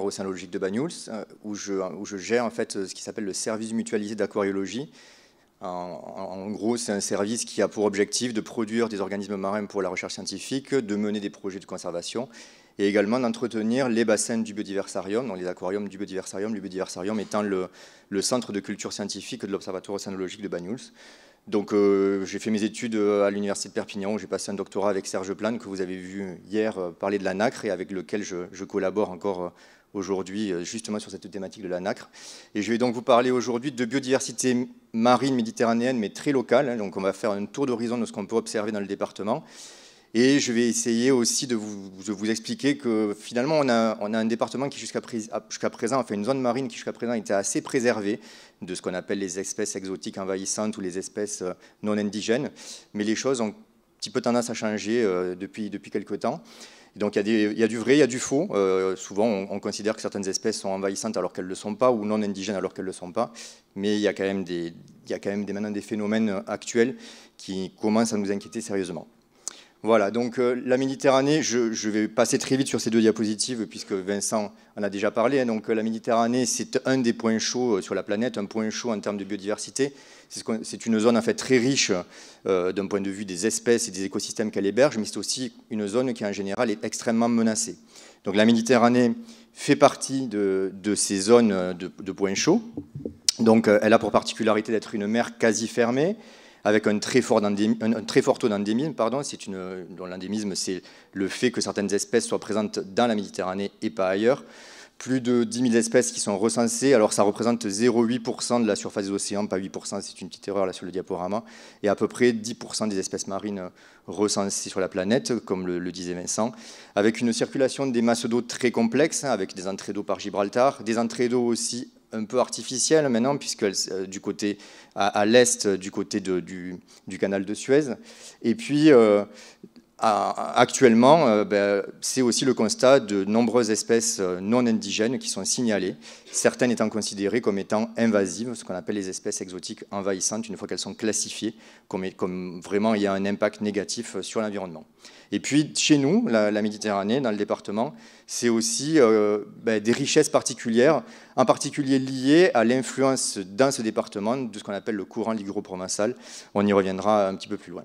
océanologique de Banyuls, euh, où je, je, gère en fait euh, ce qui s'appelle le service mutualisé d'aquariologie. En, gros, c'est un service qui a pour objectif de produire des organismes marins pour la recherche scientifique, de mener des projets de conservation et également d'entretenir les bassins du biodiversarium, donc les aquariums du biodiversarium, le biodiversarium étant le, centre de culture scientifique de l'Observatoire océanologique de Banyuls. Donc euh, j'ai fait mes études à l'université de Perpignan où j'ai passé un doctorat avec Serge Plane que vous avez vu hier parler de la nacre et avec lequel je, je collabore encore aujourd'hui euh, justement sur cette thématique de la nacre. Et je vais donc vous parler aujourd'hui de biodiversité marine méditerranéenne, mais très locale. Hein. Donc on va faire un tour d'horizon de ce qu'on peut observer dans le département. Et je vais essayer aussi de vous, expliquer que finalement, on a, un département qui ah, jusqu'à présent, enfin une zone marine qui jusqu'à présent était assez préservée de ce qu'on appelle les espèces exotiques envahissantes ou les espèces euh, non indigènes. Mais les choses ont un petit peu tendance à changer euh, depuis, depuis quelques temps donc il y, a du vrai, il y a du faux. Euh, souvent, on, considère que certaines espèces sont envahissantes alors qu'elles ne le sont pas, ou non indigènes alors qu'elles ne le sont pas. Mais il y a quand même, des, maintenant des phénomènes euh, actuels qui commencent à nous inquiéter sérieusement. Voilà, donc euh, la Méditerranée, je, vais passer très vite sur ces deux diapositives puisque Vincent en a déjà parlé. donc la Méditerranée, c'est un des points chauds sur la planète, un point chaud en termes de biodiversité. C'est une zone en fait très riche euh, d'un point de vue des espèces et des écosystèmes qu'elle héberge, mais c'est aussi une zone qui en général est extrêmement menacée. Donc la Méditerranée fait partie de, ces zones de, points chauds. Donc euh, elle a pour particularité d'être une mer quasi fermée, avec un très fort, un très fort taux d'endémisme. L'endémisme, c'est le fait que certaines espèces soient présentes dans la Méditerranée et pas ailleurs. Plus de 10 000 espèces qui sont recensées, alors ça représente 0,8% de la surface des océans, pas 8%, c'est une petite erreur là sur le diaporama, et à peu près 10% des espèces marines recensées sur la planète, comme le, disait Vincent, avec une circulation des masses d'eau très complexe, avec des entrées d'eau par Gibraltar, des entrées d'eau aussi un peu artificielles maintenant, puisque euh, du côté à, l'est, du côté du, canal de Suez. Et puis, euh, Actuellement, euh, ben, c'est aussi le constat de nombreuses espèces euh, non indigènes qui sont signalées, certaines étant considérées comme étant invasives, ce qu'on appelle les espèces exotiques envahissantes, une fois qu'elles sont classifiées, comme, vraiment il y a un impact négatif euh, sur l'environnement. Et puis, chez nous, la, Méditerranée, dans le département, c'est aussi ben, des richesses particulières, en particulier liées à l'influence dans ce département de ce qu'on appelle le courant liguro-provençal. On y reviendra un petit peu plus loin.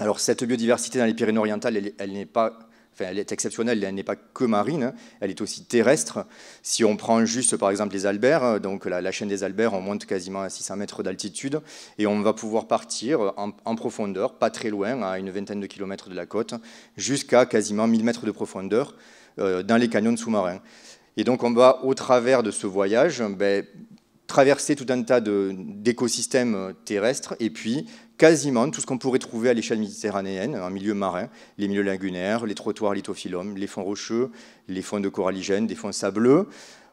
Alors cette biodiversité dans les Pyrénées-Orientales, elle, n'est pas Enfin, elle est exceptionnelle, elle n'est pas que marine, hein. elle est aussi terrestre. Si on prend juste par exemple les Alberts, euh, donc la, chaîne des Alberts, on monte quasiment à 600 mètres d'altitude et on va pouvoir partir euh, en, profondeur, pas très loin, à une vingtaine de kilomètres de la côte, jusqu'à quasiment 1000 mètres de profondeur euh, dans les canyons sous-marins. Et donc on va au travers de ce voyage ben, traverser tout un tas d'écosystèmes terrestres et puis quasiment tout ce qu'on pourrait trouver à l'échelle méditerranéenne, en milieu marin, les milieux lagunaires, les trottoirs lithophyllum, les fonds rocheux, les fonds de coralligène, des fonds sableux.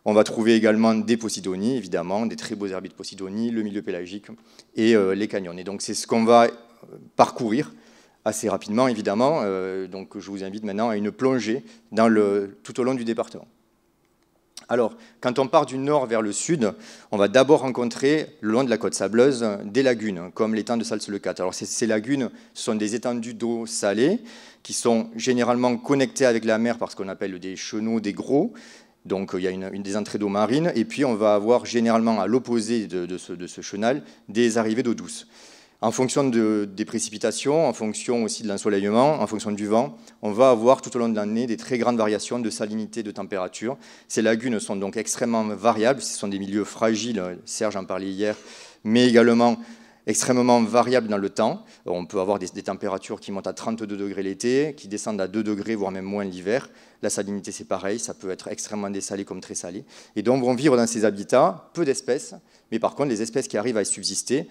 On va trouver également des posidonies, évidemment, des très beaux herbiers de posidonie, le milieu pélagique et euh, les canyons. Et donc c'est ce qu'on va euh, parcourir assez rapidement, évidemment. Euh, donc je vous invite maintenant à une plongée tout au long du département. Alors, quand on part du nord vers le sud, on va d'abord rencontrer, le long de la côte sableuse, des lagunes, comme l'étang de sals le Alors, ces lagunes sont des étendues d'eau salée qui sont généralement connectées avec la mer par ce qu'on appelle des chenaux, des gros. Donc, euh, il y a une, des entrées d'eau marine. Et puis, on va avoir généralement à l'opposé de ce chenal des arrivées d'eau douce. En fonction des précipitations, en fonction aussi de l'ensoleillement, en fonction du vent, on va avoir tout au long de l'année des très grandes variations de salinité, de température. Ces lagunes sont donc extrêmement variables, ce sont des milieux fragiles, Serge en parlait hier, mais également extrêmement variables dans le temps. Euh, on peut avoir des, températures qui montent à 32 degrés l'été, qui descendent à 2 degrés, voire même moins l'hiver. La salinité, c'est pareil, ça peut être extrêmement dessalé comme très salé. Et donc vont vivre dans ces habitats peu d'espèces, mais par contre, les espèces qui arrivent à subsister,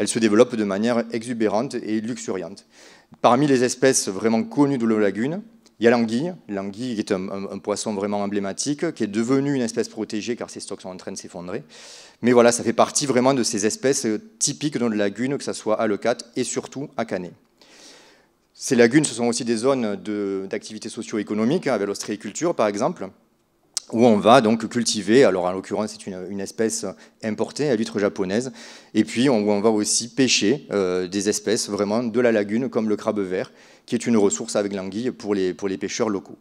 elle se développe de manière exubérante et luxuriante. Parmi les espèces vraiment connues de la lagune, il y a l'anguille. L'anguille est un, poisson vraiment emblématique qui est devenu une espèce protégée car ses stocks sont en train de s'effondrer. Mais voilà, ça fait partie vraiment de ces espèces typiques de la lagune, que ce soit à Leucate et surtout à Canet. Ces lagunes, ce sont aussi des zones d'activité socio-économique, hein, avec l'ostréiculture par exemple, où on va donc cultiver, alors en l'occurrence c'est une, espèce importée à l'huître japonaise, et puis on, on va aussi pêcher euh, des espèces vraiment de la lagune comme le crabe vert, qui est une ressource avec l'anguille pour les, pêcheurs locaux.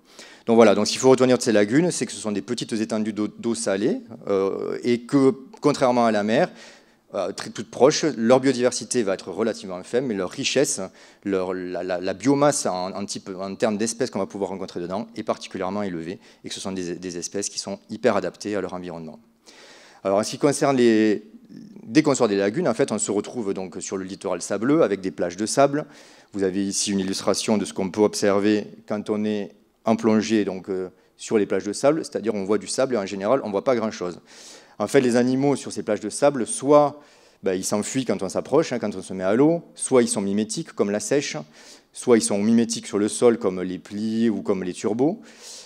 Donc voilà, donc ce qu'il faut retenir de ces lagunes, c'est que ce sont des petites étendues d'eau salée, euh, et que contrairement à la mer, euh, très, toutes proches, leur biodiversité va être relativement faible, mais leur richesse, leur, la, biomasse en, termes d'espèces qu'on va pouvoir rencontrer dedans est particulièrement élevée, et que ce sont des, espèces qui sont hyper adaptées à leur environnement. Alors, en ce qui concerne les, dès qu'on sort des lagunes, en fait, on se retrouve donc sur le littoral sableux avec des plages de sable. Vous avez ici une illustration de ce qu'on peut observer quand on est en plongée donc, euh, sur les plages de sable, c'est-à-dire on voit du sable et en général, on ne voit pas grand-chose. En fait, les animaux sur ces plages de sable, soit bah, ils s'enfuient quand on s'approche, hein, quand on se met à l'eau, soit ils sont mimétiques comme la sèche, soit ils sont mimétiques sur le sol comme les plis ou comme les turbos,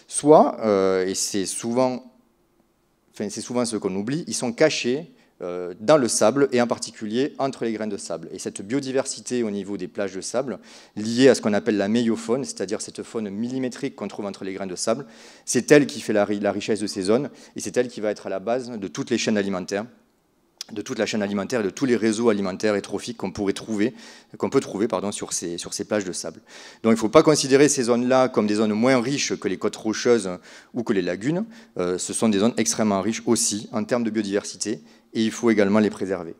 soit, euh, et c'est souvent, enfin, souvent ce qu'on oublie, ils sont cachés euh, dans le sable et en particulier entre les grains de sable. Et cette biodiversité au niveau des plages de sable, liée à ce qu'on appelle la meiofaune c'est-à-dire cette faune millimétrique qu'on trouve entre les grains de sable, c'est elle qui fait la, richesse de ces zones et c'est elle qui va être à la base de toutes les chaînes alimentaires de toute la chaîne alimentaire de tous les réseaux alimentaires et trophiques qu'on pourrait trouver, qu'on peut trouver pardon, sur, ces, plages de sable. Donc il ne faut pas considérer ces zones-là comme des zones moins riches que les côtes rocheuses ou que les lagunes. Euh, ce sont des zones extrêmement riches aussi en termes de biodiversité et il faut également les préserver.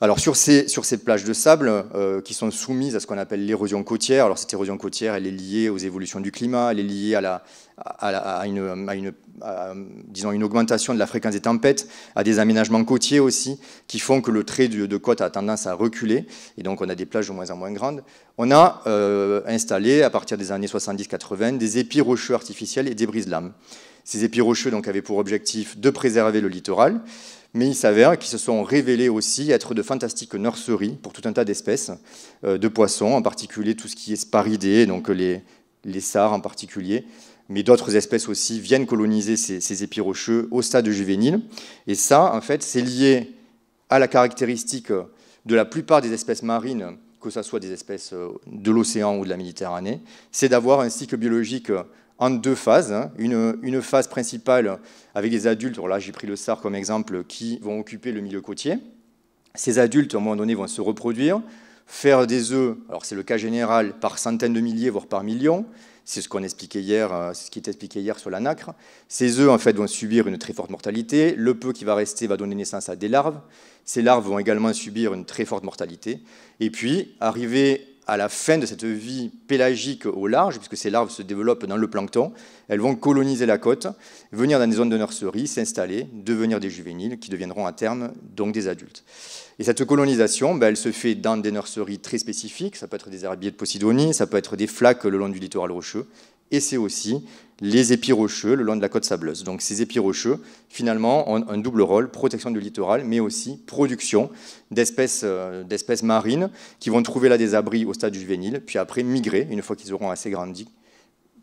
Alors sur ces, sur ces plages de sable euh, qui sont soumises à ce qu'on appelle l'érosion côtière, alors cette érosion côtière elle est liée aux évolutions du climat, elle est liée à, la, une, augmentation de la fréquence des tempêtes, à des aménagements côtiers aussi qui font que le trait de, côte a tendance à reculer et donc on a des plages de moins en moins grandes. On a euh, installé à partir des années 70-80 des épis rocheux artificiels et des brises lames. Ces épis rocheux avaient pour objectif de préserver le littoral, mais il s'avère qu'ils se sont révélés aussi être de fantastiques nurseries pour tout un tas d'espèces euh, de poissons, en particulier tout ce qui est sparidé, donc euh, les, les sars en particulier, mais d'autres espèces aussi viennent coloniser ces, ces épis rocheux au stade juvénile. Et ça, en fait, c'est lié à la caractéristique de la plupart des espèces marines, que ce soit des espèces euh, de l'océan ou de la Méditerranée, c'est d'avoir un cycle biologique deux phases. Hein. Une, phase principale avec des adultes, là j'ai pris le SAR comme exemple, qui vont occuper le milieu côtier. Ces adultes, à un moment donné, vont se reproduire, faire des œufs, alors c'est le cas général, par centaines de milliers, voire par millions. C'est ce qu'on expliquait hier, euh, ce qui était expliqué hier sur la nacre. Ces œufs, en fait, vont subir une très forte mortalité. Le peu qui va rester va donner naissance à des larves. Ces larves vont également subir une très forte mortalité. Et puis, arriver à la fin de cette vie pélagique au large, puisque ces larves se développent dans le plancton, elles vont coloniser la côte, venir dans des zones de nurseries, s'installer, devenir des juvéniles qui deviendront à terme donc des adultes. Et cette colonisation, ben, elle se fait dans des nurseries très spécifiques, ça peut être des herbiers de Posidonie, ça peut être des flaques le long du littoral rocheux, et c'est aussi les épis rocheux le long de la côte sableuse. Donc ces épis rocheux, finalement, ont un double rôle, protection du littoral, mais aussi production d'espèces euh, marines qui vont trouver là des abris au stade juvénile, puis après migrer, une fois qu'ils auront assez grandi,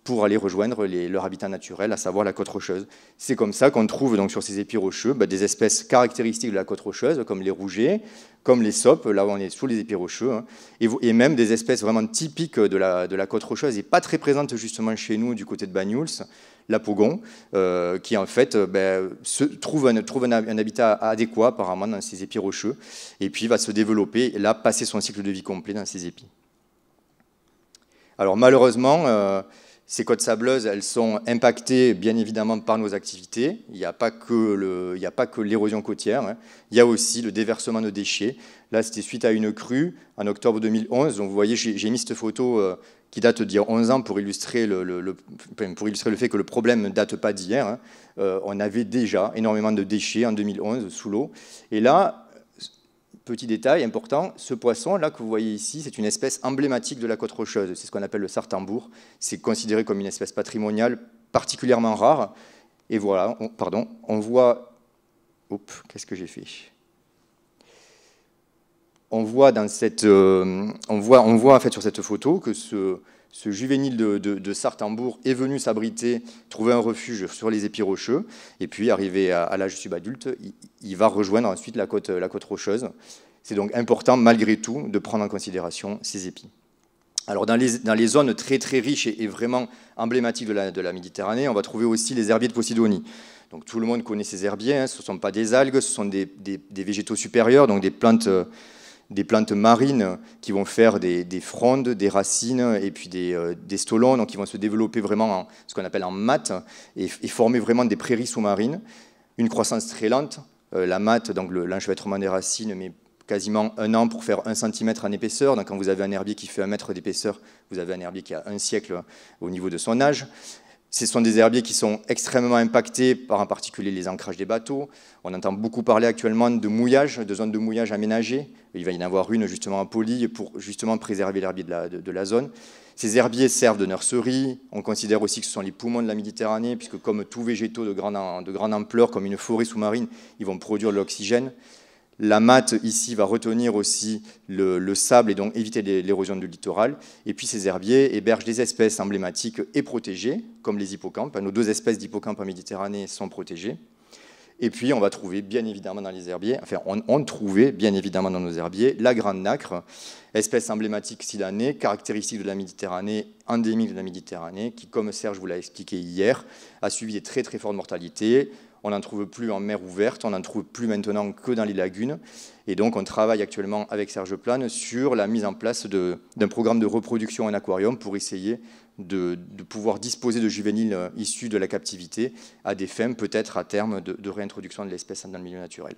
pour aller rejoindre leur habitat naturel, à savoir la côte rocheuse. C'est comme ça qu'on trouve donc sur ces épis rocheux bah, des espèces caractéristiques de la côte rocheuse, comme les rougets, comme les sopes, là on est sous les épis rocheux, hein. et, et, même des espèces vraiment typiques de la, côte rocheuse et pas très présentes justement chez nous du côté de Banyuls, la Pogon, euh, qui en fait euh, bah, trouve, un, habitat adéquat apparemment dans ces épis rocheux, et puis va se développer et là passer son cycle de vie complet dans ces épis. Alors malheureusement, euh, ces côtes sableuses, elles sont impactées bien évidemment par nos activités. Il n'y a pas que l'érosion côtière, hein. il y a aussi le déversement de déchets. Là, c'était suite à une crue en octobre 2011. Donc, vous voyez, j'ai mis cette photo euh, qui date d'il y a 11 ans pour illustrer le, pour illustrer le fait que le problème ne date pas d'hier. Hein. Euh, on avait déjà énormément de déchets en 2011 sous l'eau. Et là, petit détail important, ce poisson là que vous voyez ici, c'est une espèce emblématique de la côte rocheuse, c'est ce qu'on appelle le sartambour, c'est considéré comme une espèce patrimoniale particulièrement rare, et voilà, on, pardon, on voit, oups, qu'est-ce que j'ai fait on voit, dans cette, euh, on, voit, on voit en fait sur cette photo que ce, ce juvénile de, de, Sartembourg est venu s'abriter, trouver un refuge sur les épis rocheux, et puis arrivé à, l'âge subadulte, il, va rejoindre ensuite la côte, rocheuse. C'est donc important, malgré tout, de prendre en considération ces épis. Alors dans les, zones très très riches et, vraiment emblématiques de la, Méditerranée, on va trouver aussi les herbiers de Posidonie. Donc tout le monde connaît ces herbiers, hein. ce ne sont pas des algues, ce sont des, végétaux supérieurs, donc des plantes... Euh, des plantes marines qui vont faire des, frondes, des racines et puis euh, des, stolons, donc ils vont se développer vraiment en ce qu'on appelle en mat et, former vraiment des prairies sous-marines. Une croissance très lente, euh, la mat, donc l'enchevêtrement des racines, mais quasiment un an pour faire un centimètre en épaisseur. Donc quand vous avez un herbier qui fait un mètre d'épaisseur, vous avez un herbier qui a un siècle au niveau de son âge. Ce sont des herbiers qui sont extrêmement impactés par en particulier les ancrages des bateaux. On entend beaucoup parler actuellement de mouillage, de zones de mouillage aménagées. Il va y en avoir une justement à Poly pour justement préserver l'herbier de la, zone. Ces herbiers servent de nurserie. On considère aussi que ce sont les poumons de la Méditerranée, puisque comme tout végétaux de de grande ampleur, comme une forêt sous-marine, ils vont produire de l'oxygène. La matte ici va retenir aussi le, sable et donc éviter l'érosion du littoral. Et puis ces herbiers hébergent des espèces emblématiques et protégées, comme les hippocampes. Nos deux espèces d'hippocampes en Méditerranée sont protégées. Et puis on va trouver bien évidemment dans les herbiers, enfin on, on trouvait bien évidemment dans nos herbiers la grande nacre, espèce emblématique silanée, caractéristique de la Méditerranée, endémique de la Méditerranée, qui comme Serge vous l'a expliqué hier, a subi des très très fortes mortalités, on n'en trouve plus en mer ouverte, on n'en trouve plus maintenant que dans les lagunes. Et donc, on travaille actuellement avec Serge Plane sur la mise en place d'un programme de reproduction en aquarium pour essayer de, pouvoir disposer de juvéniles euh, issus de la captivité à des fins peut-être à terme de réintroduction de l'espèce dans le milieu naturel.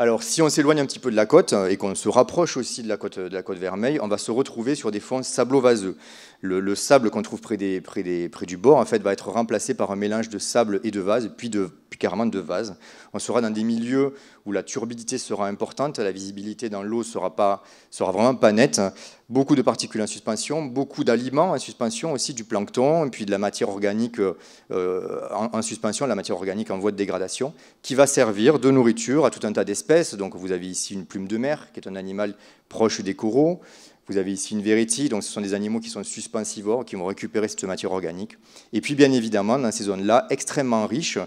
Alors, si on s'éloigne un petit peu de la côte euh, et qu'on se rapproche aussi de la côte, de la côte vermeille, on va se retrouver sur des fonds sablo-vaseux. Le, sable qu'on trouve près, près, du bord, en fait, va être remplacé par un mélange de sable et de vase, puis de puis carrément de vase. On sera dans des milieux où la turbidité sera importante, la visibilité dans l'eau sera sera vraiment pas nette. Beaucoup de particules en suspension, beaucoup d'aliments en suspension aussi, du plancton et puis de la matière organique euh, en, suspension, la matière organique en voie de dégradation, qui va servir de nourriture à tout un tas d'espèces. Donc vous avez ici une plume de mer, qui est un animal proche des coraux. Vous avez ici une vérité donc ce sont des animaux qui sont suspensivores, qui vont récupérer cette matière organique. Et puis bien évidemment, dans ces zones-là, extrêmement riches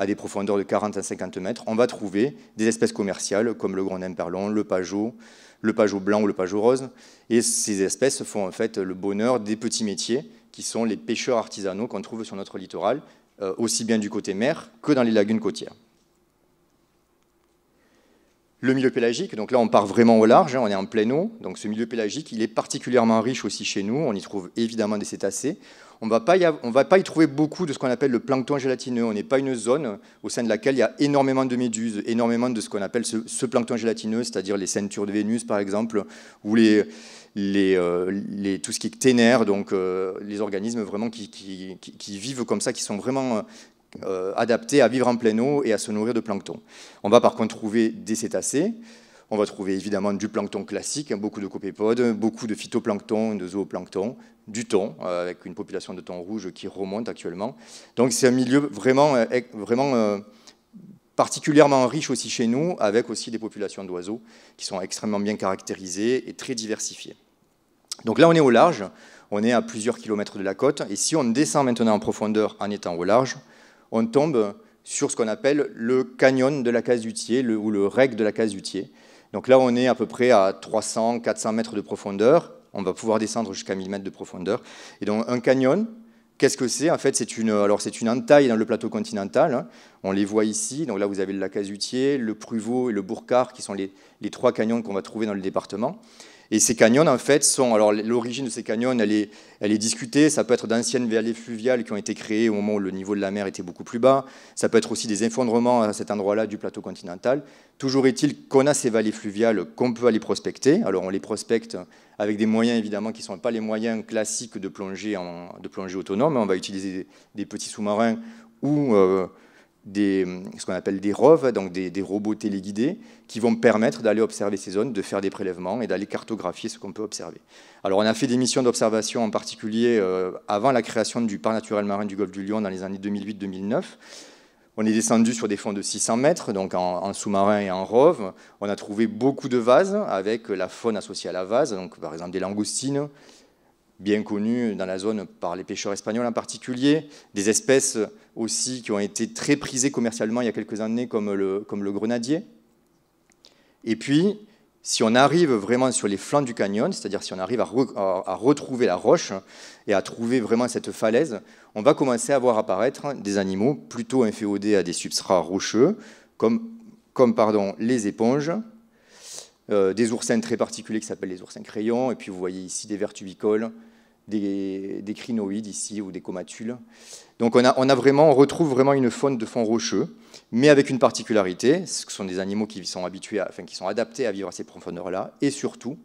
à des profondeurs de 40 à 50 mètres, on va trouver des espèces commerciales comme le grand imperlon, le pajot, le pajot blanc ou le pajot rose. Et ces espèces font en fait le bonheur des petits métiers qui sont les pêcheurs artisanaux qu'on trouve sur notre littoral, euh, aussi bien du côté mer que dans les lagunes côtières. Le milieu pélagique, donc là on part vraiment au large, hein, on est en plein eau, donc ce milieu pélagique il est particulièrement riche aussi chez nous, on y trouve évidemment des cétacés. On ne va pas y trouver beaucoup de ce qu'on appelle le plancton gélatineux, on n'est pas une zone au sein de laquelle il y a énormément de méduses, énormément de ce qu'on appelle ce, plancton gélatineux, c'est-à-dire les ceintures de Vénus par exemple, ou les, les, euh, les, tout ce qui est ténère, donc euh, les organismes vraiment qui, vivent comme ça, qui sont vraiment euh, adapté à vivre en pleine eau et à se nourrir de plancton. On va par contre trouver des cétacés. On va trouver évidemment du plancton classique, beaucoup de copépodes, beaucoup de phytoplancton, de zooplancton, du thon, euh, avec une population de thon rouge qui remonte actuellement. Donc c'est un milieu vraiment, euh, vraiment particulièrement riche aussi chez nous, avec aussi des populations d'oiseaux qui sont extrêmement bien caractérisées et très diversifiées. Donc là, on est au large, on est à plusieurs kilomètres de la côte, et si on descend maintenant en profondeur en étant au large, on tombe sur ce qu'on appelle le canyon de la case ou le rec de la case Donc là, on est à peu près à 300-400 mètres de profondeur. On va pouvoir descendre jusqu'à 1000 mètres de profondeur. Et donc un canyon, qu'est-ce que c'est En fait, c'est une, alors c'est une entaille dans le plateau continental. Hein. On les voit ici. Donc là, vous avez le Cazutier, le Pruvot et le Bourcard, qui sont les trois canyons qu'on va trouver dans le département. Et ces canyons, en fait, sont. Alors, l'origine de ces canyons, elle est, elle est discutée. Ça peut être d'anciennes vallées fluviales qui ont été créées au moment où le niveau de la mer était beaucoup plus bas. Ça peut être aussi des effondrements à cet endroit-là du plateau continental. Toujours est-il qu'on a ces vallées fluviales qu'on peut aller prospecter. Alors, on les prospecte avec des moyens, évidemment, qui ne sont pas les moyens classiques de plongée, de plongée autonome. On va utiliser des, petits sous-marins ou. Euh, ce qu'on appelle des ROV, donc des, robots téléguidés, qui vont permettre d'aller observer ces zones, de faire des prélèvements et d'aller cartographier ce qu'on peut observer. Alors on a fait des missions d'observation en particulier euh, avant la création du parc naturel marin du golfe du Lion dans les années 2008-2009. On est descendu sur des fonds de 600 mètres, donc en, en sous-marin et en ROV. On a trouvé beaucoup de vases avec la faune associée à la vase, donc par exemple des langoustines, bien connues dans la zone par les pêcheurs espagnols en particulier, des espèces aussi qui ont été très prisées commercialement il y a quelques années comme le, grenadier. Et puis, si on arrive vraiment sur les flancs du canyon, c'est-à-dire si on arrive à, retrouver la roche et à trouver vraiment cette falaise, on va commencer à voir apparaître des animaux plutôt inféodés à des substrats rocheux, comme, pardon, les éponges, euh, des oursins très particuliers qui s'appellent les oursins crayons, et puis vous voyez ici des vertubicoles, des, crinoïdes ici ou des comatules. Donc on a, on vraiment, on retrouve vraiment une faune de fond rocheux, mais avec une particularité, ce sont des animaux qui sont habitués, enfin qui sont adaptés à vivre à ces profondeurs-là, et surtout,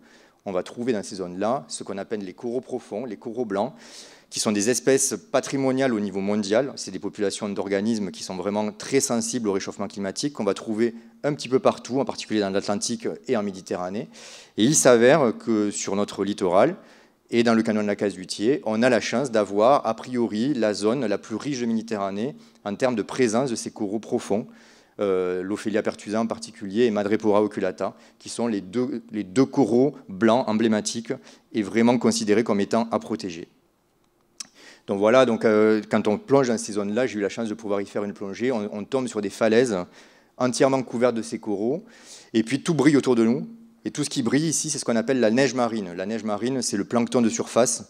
on va trouver dans ces zones-là ce qu'on appelle les coraux profonds, les coraux blancs, qui sont des espèces patrimoniales au niveau mondial. C'est des populations d'organismes qui sont vraiment très sensibles au réchauffement climatique, qu'on va trouver un petit peu partout, en particulier dans l'Atlantique et en Méditerranée. Et il s'avère que sur notre littoral, et dans le canon de la Case on a la chance d'avoir, a priori, la zone la plus riche de Méditerranée en termes de présence de ces coraux profonds, euh, l'Ophelia pertusa en particulier et Madrepora oculata, qui sont les deux, les deux coraux blancs emblématiques et vraiment considérés comme étant à protéger. Donc voilà, donc, euh, quand on plonge dans ces zones-là, j'ai eu la chance de pouvoir y faire une plongée, on tombe sur des falaises entièrement couvertes de ces coraux, et puis tout brille autour de nous, et tout ce qui brille ici, c'est ce qu'on appelle la neige marine. La neige marine, c'est le plancton de surface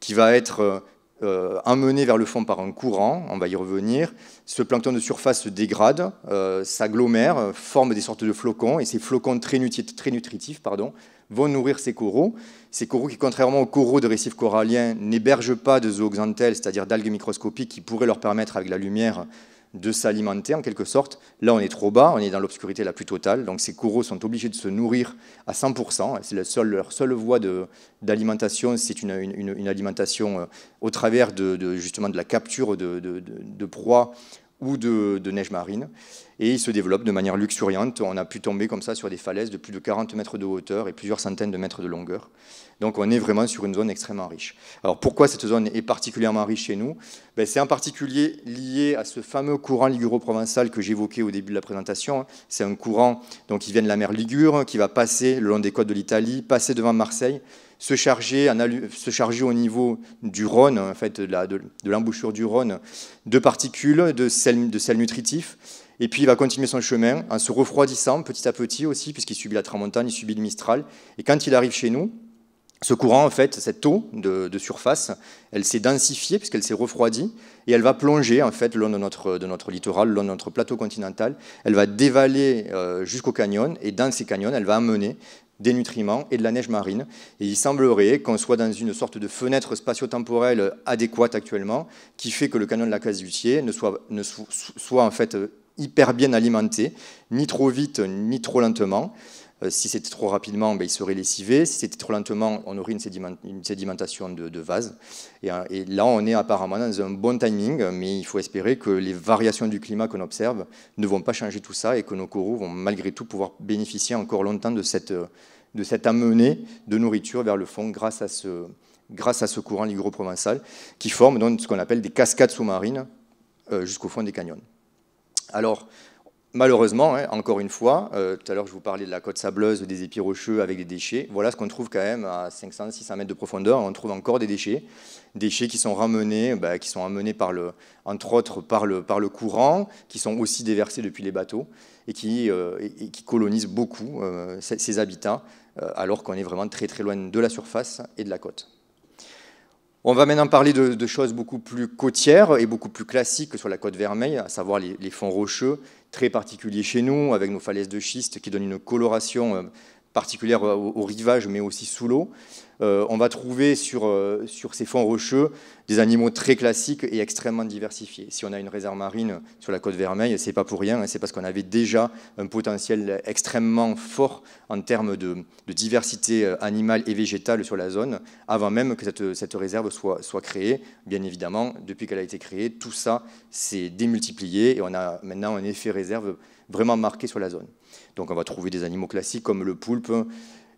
qui va être emmené euh, vers le fond par un courant, on va y revenir. Ce plancton de surface se dégrade, euh, s'agglomère, forme des sortes de flocons, et ces flocons très, nutritifs vont nourrir ces coraux. Ces coraux qui, contrairement aux coraux de récifs coralliens, n'hébergent pas de zooxanthelles, c'est-à-dire d'algues microscopiques qui pourraient leur permettre, avec la lumière, de s'alimenter en quelque sorte. Là, on est trop bas, on est dans l'obscurité la plus totale, donc ces coraux sont obligés de se nourrir à 100%, c'est leur seule voie d'alimentation, c'est une, alimentation euh, au travers de, justement de la capture de, de proies ou de, neige marine. Et il se développe de manière luxuriante. On a pu tomber comme ça sur des falaises de plus de 40 mètres de hauteur et plusieurs centaines de mètres de longueur. Donc on est vraiment sur une zone extrêmement riche. Alors pourquoi cette zone est particulièrement riche chez nous ben, C'est en particulier lié à ce fameux courant liguro-provençal que j'évoquais au début de la présentation. C'est un courant donc, qui vient de la mer Ligure, qui va passer le long des côtes de l'Italie, passer devant Marseille, se charger, se charger au niveau du Rhône, en fait, de l'embouchure du Rhône, de particules, de sel, de sel nutritif. Et puis il va continuer son chemin en se refroidissant petit à petit aussi, puisqu'il subit la tramontane, il subit le mistral. Et quand il arrive chez nous, ce courant, en fait, cette eau de, surface, elle s'est densifiée puisqu'elle s'est refroidie et elle va plonger en fait le de notre, de notre littoral, le de notre plateau continental. Elle va dévaler euh, jusqu'au canyon et dans ces canyons, elle va amener des nutriments et de la neige marine. Et il semblerait qu'on soit dans une sorte de fenêtre spatio-temporelle adéquate actuellement, qui fait que le canon de la case ne ne soit en fait euh, hyper bien alimenté, ni trop vite, ni trop lentement. Euh, si c'était trop rapidement, ben, ils seraient lessivés. Si c'était trop lentement, on aurait une, sédimentation de, de vase. Hein, et, là, on est apparemment dans un bon timing, mais il faut espérer que les variations du climat qu'on observe ne vont pas changer tout ça et que nos coraux vont malgré tout pouvoir bénéficier encore longtemps de cette, de cette amenée de nourriture vers le fond grâce à ce, grâce à ce courant ligro-provençal qui forme donc ce qu'on appelle des cascades sous-marines euh, jusqu'au fond des canyons. Alors, malheureusement, hein, encore une fois, euh, tout à l'heure je vous parlais de la côte sableuse, des épis rocheux avec des déchets. Voilà ce qu'on trouve quand même à 500-600 mètres de profondeur. On trouve encore des déchets, déchets qui sont ramenés, bah, qui sont amenés par le, entre autres par le, courant, qui sont aussi déversés depuis les bateaux et qui, euh, colonisent beaucoup euh, ces, habitats, alors qu'on est vraiment très très loin de la surface et de la côte. On va maintenant parler de, choses beaucoup plus côtières et beaucoup plus classiques sur la côte vermeille, à savoir les fonds rocheux, très particulier chez nous, avec nos falaises de schiste qui donnent une coloration euh, particulière au, rivage, mais aussi sous l'eau. Euh, on va trouver sur, euh, sur, ces fonds rocheux des animaux très classiques et extrêmement diversifiés. Si on a une réserve marine sur la côte vermeille, c'est pas pour rien, hein, c'est parce qu'on avait déjà un potentiel extrêmement fort en termes de, diversité euh, animale et végétale sur la zone, avant même que cette, réserve soit, soit, créée. Bien évidemment, depuis qu'elle a été créée, tout ça s'est démultiplié et on a maintenant un effet réserve vraiment marqué sur la zone. Donc on va trouver des animaux classiques comme le poulpe,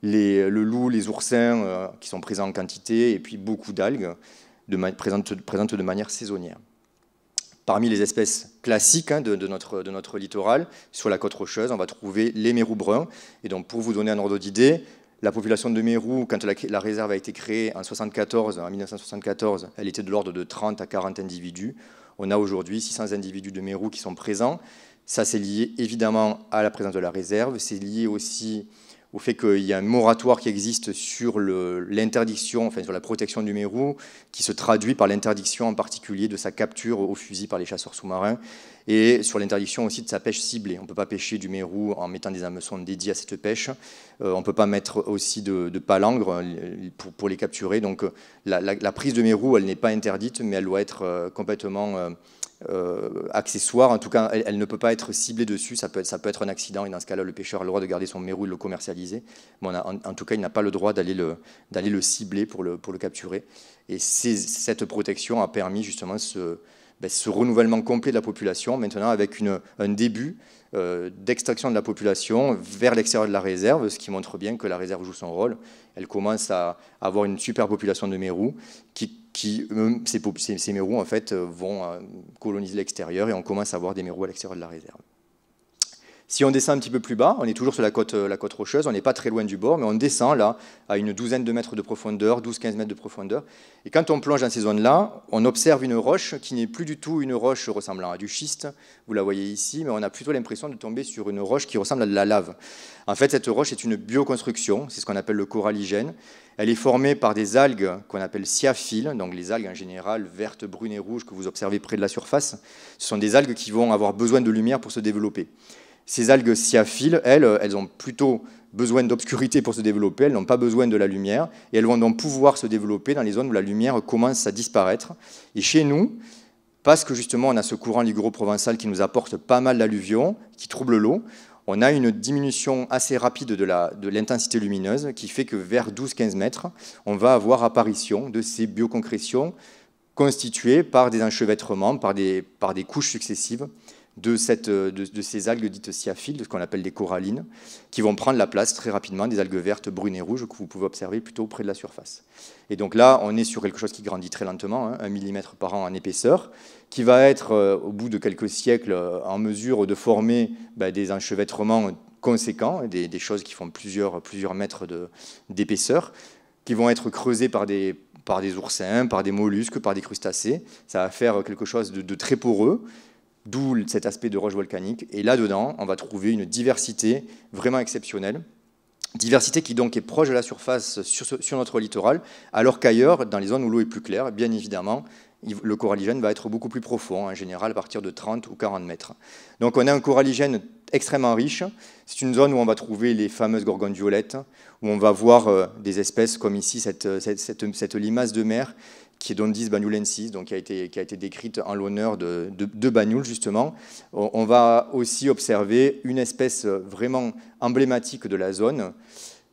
le loup, les oursins euh, qui sont présents en quantité, et puis beaucoup d'algues présentes, présente de manière saisonnière. Parmi les espèces classiques hein, de, notre, de, notre, littoral, sur la côte rocheuse, on va trouver les mérous bruns. Et donc pour vous donner un ordre d'idée, la population de mérous, quand la, réserve a été créée en, 74, en 1974, elle était de l'ordre de 30 à 40 individus. On a aujourd'hui 600 individus de mérous qui sont présents, ça, c'est lié évidemment à la présence de la réserve, c'est lié aussi au fait qu'il y a un moratoire qui existe sur l'interdiction, enfin sur la protection du mérou, qui se traduit par l'interdiction en particulier de sa capture au fusil par les chasseurs sous-marins, et sur l'interdiction aussi de sa pêche ciblée. On ne peut pas pêcher du mérou en mettant des hameçons dédiés à cette pêche. Euh, on ne peut pas mettre aussi de, de palangres euh, pour, les capturer. Donc euh, la, prise de mérou, elle n'est pas interdite, mais elle doit être complètement... Euh, accessoire. En tout cas, elle, ne peut pas être ciblée dessus. Ça peut, ça peut être un accident et dans ce cas-là, le pêcheur a le droit de garder son mérou et de le commercialiser. Mais en, tout cas, il n'a pas le droit d'aller le, d'aller le cibler pour le, pour le capturer. Et cette protection a permis justement ce, ben, ce renouvellement complet de la population, maintenant avec une, un début euh, d'extraction de la population vers l'extérieur de la réserve, ce qui montre bien que la réserve joue son rôle. Elle commence à avoir une super population de mérou qui qui, ces, ces, mérous en fait, euh, vont euh, coloniser l'extérieur et on commence à avoir des mérous à l'extérieur de la réserve. Si on descend un petit peu plus bas, on est toujours sur la côte, euh, la côte rocheuse, on n'est pas très loin du bord, mais on descend là à une douzaine de mètres de profondeur, 12-15 mètres de profondeur. Et quand on plonge dans ces zones-là, on observe une roche qui n'est plus du tout une roche ressemblant à du schiste, vous la voyez ici, mais on a plutôt l'impression de tomber sur une roche qui ressemble à de la lave. En fait, cette roche est une bioconstruction, c'est ce qu'on appelle le coralligène. Elle est formée par des algues qu'on appelle siaphiles, donc les algues en général vertes, brunes et rouges que vous observez près de la surface. Ce sont des algues qui vont avoir besoin de lumière pour se développer. Ces algues sciaphiles, elles, elles ont plutôt besoin d'obscurité pour se développer, elles n'ont pas besoin de la lumière, et elles vont donc pouvoir se développer dans les zones où la lumière commence à disparaître. Et chez nous, parce que justement on a ce courant liguro-provençal qui nous apporte pas mal d'alluvions, qui trouble l'eau, on a une diminution assez rapide de l'intensité lumineuse qui fait que vers 12-15 mètres, on va avoir apparition de ces bioconcrétions constituées par des enchevêtrements, par des couches successives euh, de, ces algues dites cyaphiles, ce qu'on appelle des corallines, qui vont prendre la place très rapidement des algues vertes, brunes et rouges que vous pouvez observer plutôt près de la surface. Et donc là, on est sur quelque chose qui grandit très lentement, hein, un millimètre par an en épaisseur, qui va être, euh, au bout de quelques siècles, euh, en mesure de former bah, des enchevêtrements conséquents, des, choses qui font plusieurs, plusieurs mètres d'épaisseur, qui vont être creusées par des, oursins, par des mollusques, par des crustacés. Ça va faire quelque chose de très poreux D'où cet aspect de roche volcanique. Et là-dedans, on va trouver une diversité vraiment exceptionnelle. Diversité qui donc est proche de la surface sur, notre littoral, alors qu'ailleurs, dans les zones où l'eau est plus claire, bien évidemment, le coralligène va être beaucoup plus profond, en général à partir de 30 ou 40 mètres. Donc on a un coralligène extrêmement riche. C'est une zone où on va trouver les fameuses gorgones violettes, où on va voir euh, des espèces comme ici cette limace de mer qui est Dondis Banyulensis, donc qui a été, qui a été décrite en l'honneur de, de, Banyul, justement. on, va aussi observer une espèce vraiment emblématique de la zone,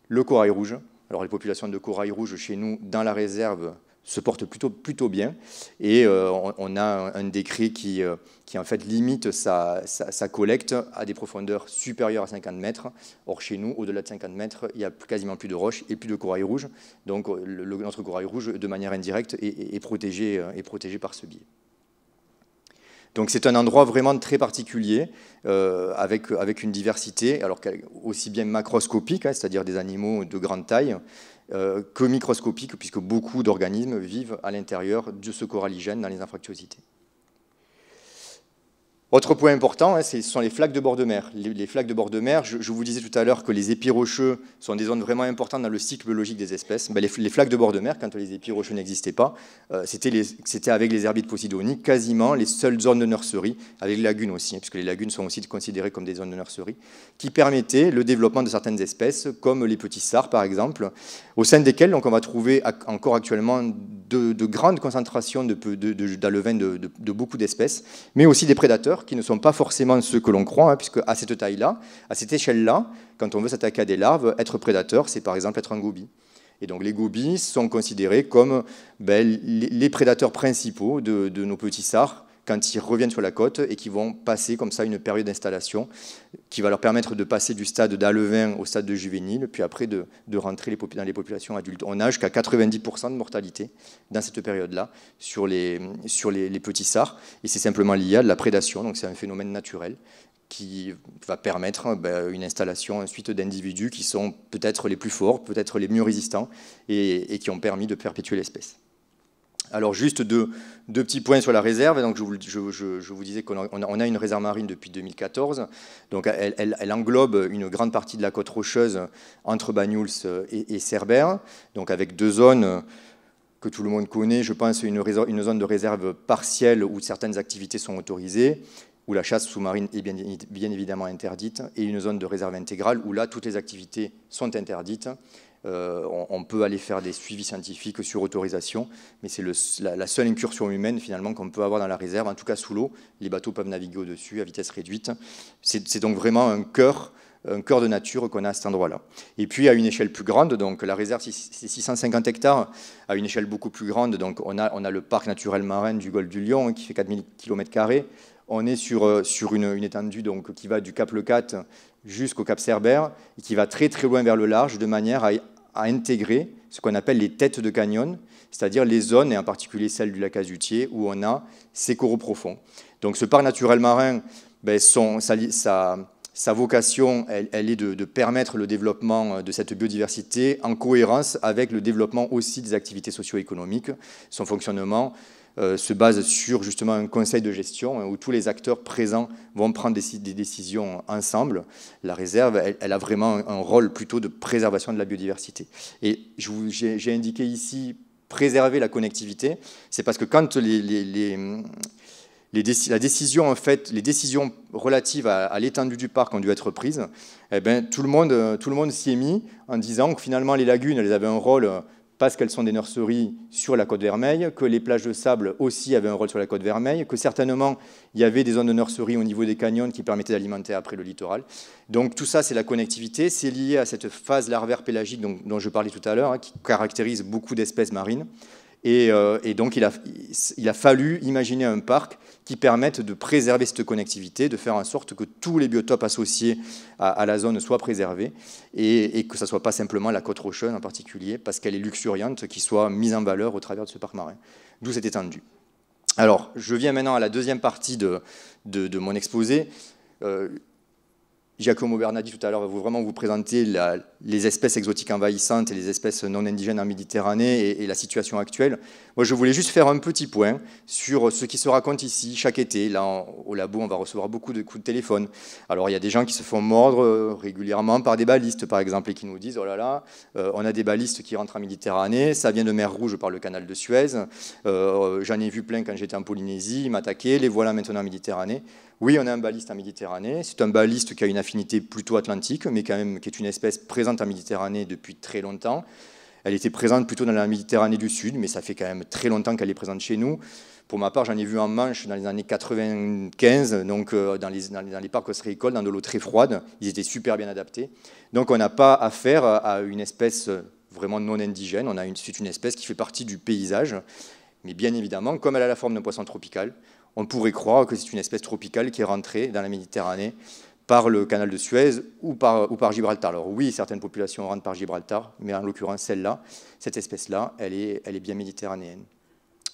le corail rouge. Alors les populations de corail rouge chez nous, dans la réserve, se porte plutôt, plutôt bien. Et euh, on, a un, décret euh, qui, en fait limite sa, collecte à des profondeurs supérieures à 50 mètres. Or, chez nous, au-delà de 50 mètres, il n'y a quasiment plus de roches et plus de corail rouge. Donc, euh, notre corail rouge, de manière indirecte, est, protégé, est protégé par ce biais. Donc c'est un endroit vraiment très particulier, avec, avec une diversité, alors aussi bien macroscopique, hein, c'est-à-dire des animaux de grande taille, euh, que microscopique, puisque beaucoup d'organismes vivent à l'intérieur de ce coralligène dans les infractuosités. Autre point important, hein, ce sont les flaques de bord de mer. Les, flaques de bord de mer, je, vous disais tout à l'heure que les épis rocheux sont des zones vraiment importantes dans le cycle biologique des espèces. Ben, les, flaques de bord de mer, quand les épis rocheux n'existaient pas, euh, c'était avec les herbites posidoniques quasiment les seules zones de nurserie, avec les lagunes aussi, hein, puisque les lagunes sont aussi considérées comme des zones de nurserie, qui permettaient le développement de certaines espèces, comme les petits sars par exemple, au sein desquels on va trouver encore actuellement de, grandes concentrations d'alevins de, de beaucoup d'espèces, mais aussi des prédateurs qui ne sont pas forcément ceux que l'on croit, hein, puisque à cette taille-là, à cette échelle-là, quand on veut s'attaquer à des larves, être prédateur, c'est par exemple être un gobi. Et donc les gobies sont considérés comme ben, les prédateurs principaux de, de nos petits sars quand ils reviennent sur la côte et qui vont passer comme ça une période d'installation qui va leur permettre de passer du stade d'Alevin au stade de juvénile, puis après de, rentrer dans les populations adultes. On a jusqu'à 90% de mortalité dans cette période-là sur les, petits sars, et c'est simplement lié à de la prédation, donc c'est un phénomène naturel qui va permettre ben, une installation ensuite d'individus qui sont peut-être les plus forts, peut-être les mieux résistants, et qui ont permis de perpétuer l'espèce. Alors juste deux, petits points sur la réserve. je vous, disais qu'on a, une réserve marine depuis 2014. Donc elle, englobe une grande partie de la côte rocheuse entre Banyuls euh, et, Cerbère, avec deux zones que tout le monde connaît, je pense, une, zone de réserve partielle où certaines activités sont autorisées, où la chasse sous-marine est bien évidemment interdite, et une zone de réserve intégrale où là, toutes les activités sont interdites. Euh, on, peut aller faire des suivis scientifiques sur autorisation, mais c'est la, seule incursion humaine finalement qu'on peut avoir dans la réserve. En tout cas, sous l'eau, les bateaux peuvent naviguer au-dessus à vitesse réduite. C'est donc vraiment un cœur un cœur de nature qu'on a à cet endroit-là. Et puis à une échelle plus grande, donc la réserve c'est 650 hectares, à une échelle beaucoup plus grande, donc on a, on a le parc naturel marin du Golfe du Lion hein, qui fait 4000 km. On est sur, euh, sur une, étendue donc, qui va du Cap Le jusqu'au Cap Cerbère et qui va très très loin vers le large de manière à à intégrer ce qu'on appelle les têtes de canyon, c'est-à-dire les zones, et en particulier celle du lac Azutier, où on a ces coraux profonds. Donc ce parc naturel marin, ben, sa, vocation, elle, est de, de, permettre le développement euh, de cette biodiversité en cohérence avec le développement aussi des activités socio-économiques, son fonctionnement euh, se base sur justement un conseil de gestion hein, où tous les acteurs présents vont prendre des, décisions ensemble. La réserve, elle, a vraiment un, rôle plutôt de préservation de la biodiversité. Et j'ai indiqué ici préserver la connectivité, c'est parce que quand les, la décision, en fait, les décisions relatives à, l'étendue du parc ont dû être prises. Eh bien, tout le monde, euh, monde s'y est mis en disant que finalement les lagunes, elles avaient un rôle euh, parce qu'elles sont des nurseries sur la côte vermeille, que les plages de sable aussi avaient un rôle sur la côte vermeille, que certainement il y avait des zones de nurseries au niveau des canyons qui permettaient d'alimenter après le littoral. Donc tout ça, c'est la connectivité, c'est lié à cette phase larvaire pélagique dont, je parlais tout à l'heure, hein, qui caractérise beaucoup d'espèces marines. Euh, et, donc, il a, il a, fallu imaginer un parc qui permette de préserver cette connectivité, de faire en sorte que tous les biotopes associés à, la zone soient préservés et, que ce ne soit pas simplement la côte rocheuse en particulier, parce qu'elle est luxuriante, qui soit mise en valeur au travers de ce parc marin, d'où cette étendue. Alors, je viens maintenant à la deuxième partie de, mon exposé. Euh, Giacomo Bernardi tout à l'heure va vous, vraiment vous présenter les espèces exotiques envahissantes et les espèces non indigènes en Méditerranée et, la situation actuelle. Moi, je voulais juste faire un petit point sur ce qui se raconte ici chaque été. Là, au labo, on va recevoir beaucoup de coups de téléphone. Alors, il y a des gens qui se font mordre euh, régulièrement par des balistes, par exemple, et qui nous disent, oh là là, euh, on a des balistes qui rentrent en Méditerranée, ça vient de mer Rouge par le canal de Suez, euh, j'en ai vu plein quand j'étais en Polynésie, ils m'attaquaient, les voilà maintenant en Méditerranée. Oui, on a un baliste en Méditerranée. C'est un baliste qui a une affinité plutôt atlantique, mais quand même qui est une espèce présente en Méditerranée depuis très longtemps. Elle était présente plutôt dans la Méditerranée du Sud, mais ça fait quand même très longtemps qu'elle est présente chez nous. Pour ma part, j'en ai vu en Manche dans les années 95, donc euh, dans les, les, parcs ostréicoles, dans de l'eau très froide. Ils étaient super bien adaptés. Donc on n'a pas affaire à une espèce vraiment non indigène. On a c'est une espèce qui fait partie du paysage mais bien évidemment, comme elle a la forme d'un poisson tropical, on pourrait croire que c'est une espèce tropicale qui est rentrée dans la Méditerranée par le canal de Suez ou par, ou par Gibraltar. Alors oui, certaines populations rentrent par Gibraltar, mais en l'occurrence celle-là, cette espèce-là, elle est, bien méditerranéenne.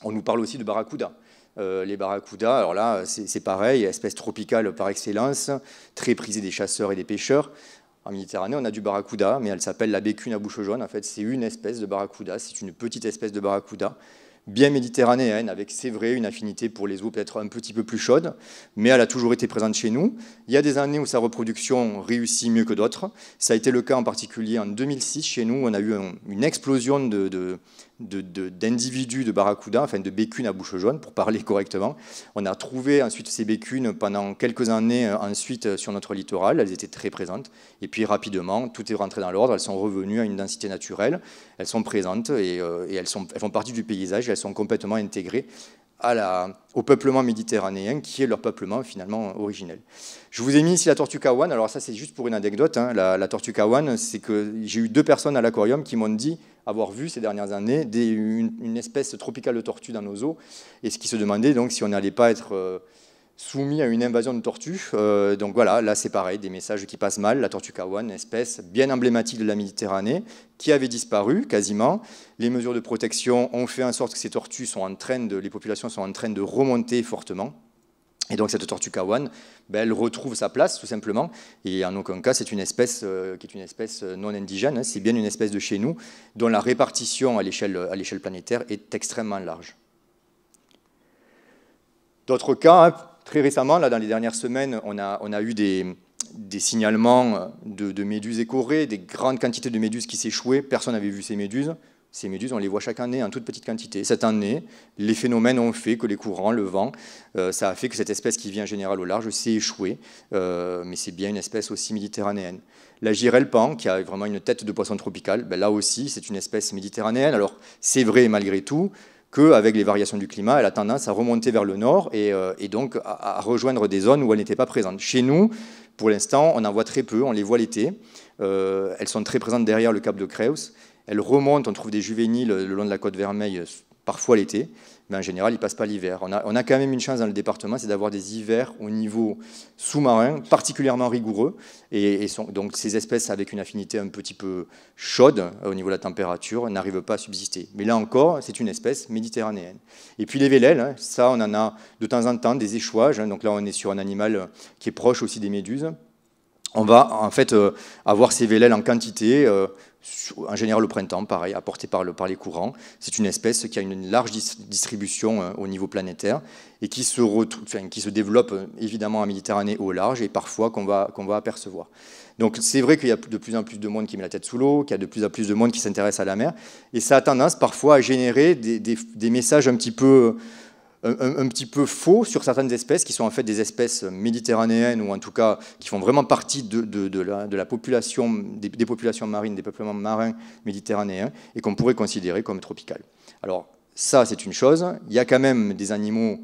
On nous parle aussi de barracuda. Euh, les barracudas, alors là, c'est pareil, espèce tropicale par excellence, très prisée des chasseurs et des pêcheurs. En Méditerranée, on a du barracuda, mais elle s'appelle la bécune à bouche jaune. En fait, c'est une espèce de barracuda, c'est une petite espèce de barracuda bien méditerranéenne, avec, c'est vrai, une affinité pour les eaux peut-être un petit peu plus chaudes, mais elle a toujours été présente chez nous. Il y a des années où sa reproduction réussit mieux que d'autres. Ça a été le cas en particulier en 2006 chez nous, on a eu une explosion de, d'individus de, de, enfin de bécunes à bouche jaune, pour parler correctement. On a trouvé ensuite ces bécunes pendant quelques années euh, ensuite euh, sur notre littoral, elles étaient très présentes, et puis rapidement, tout est rentré dans l'ordre, elles sont revenues à une densité naturelle, elles sont présentes et, euh, elles, sont, font partie du paysage, elles sont complètement intégrées au peuplement méditerranéen, qui est leur peuplement finalement originel. Je vous ai mis ici la tortue kawan, alors ça c'est juste pour une anecdote, hein. la, la, tortue kawan, c'est que j'ai eu deux personnes à l'aquarium qui m'ont dit avoir vu ces dernières années une, espèce tropicale de tortue dans nos eaux, et ce qui se demandait donc si on n'allait pas être euh, soumis à une invasion de tortues. Euh, donc voilà, là c'est pareil, des messages qui passent mal. La tortue kawan, espèce bien emblématique de la Méditerranée, qui avait disparu quasiment. Les mesures de protection ont fait en sorte que ces tortues sont en train de, les populations sont en train de remonter fortement. Et donc cette tortue kawan, ben, elle retrouve sa place tout simplement, et en aucun cas c'est une espèce euh, qui est une espèce euh, non indigène, hein. c'est bien une espèce de chez nous, dont la répartition à l'échelle planétaire est extrêmement large. D'autres cas, hein, très récemment, là, dans les dernières semaines, on a, eu des, signalements de, méduses écorées, des grandes quantités de méduses qui s'échouaient. Personne n'avait vu ces méduses. Ces méduses, on les voit chaque année en toute petite quantité. Cette année, les phénomènes ont fait que les courants, le vent, euh, ça a fait que cette espèce qui vient en général au large s'est échouée, euh, mais c'est bien une espèce aussi méditerranéenne. La girelle qui a vraiment une tête de poisson tropical, ben là aussi, c'est une espèce méditerranéenne. Alors, c'est vrai malgré tout qu'avec les variations du climat, elle a tendance à remonter vers le nord et, euh, donc à, à, rejoindre des zones où elle n'était pas présente. Chez nous, pour l'instant, on en voit très peu, on les voit l'été. elles sont très présentes derrière le cap de Creus. Elle remonte, on trouve des juvéniles le long de la côte vermeille, euh, parfois l'été, mais en général, ils ne passent pas l'hiver. On a, quand même une chance dans le département, c'est d'avoir des hivers au niveau sous-marin particulièrement rigoureux. Et, donc, ces espèces avec une affinité un petit peu chaude euh, au niveau de la température n'arrivent pas à subsister. Mais là encore, c'est une espèce méditerranéenne. Et puis les vélèles, hein, ça, on en a de temps en temps des échouages. Hein. Donc là, on est sur un animal euh, qui est proche aussi des méduses on va en fait avoir ces vélèles en quantité, en général au printemps, pareil, apporté par, le, les courants. C'est une espèce qui a une large distribution euh, au niveau planétaire et qui se, développe euh, évidemment en Méditerranée au large et parfois qu'on va, apercevoir. Donc c'est vrai qu'il y a de plus en plus de monde qui met la tête sous l'eau, qu'il y a de plus en plus de monde qui s'intéresse à la mer, et ça a tendance parfois à générer des messages un petit peu un, petit peu faux sur certaines espèces qui sont en fait des espèces méditerranéennes ou en tout cas qui font vraiment partie de, la, population, des, populations marines, des peuplements marins méditerranéens et qu'on pourrait considérer comme tropicales. Alors ça c'est une chose, il y a quand même des animaux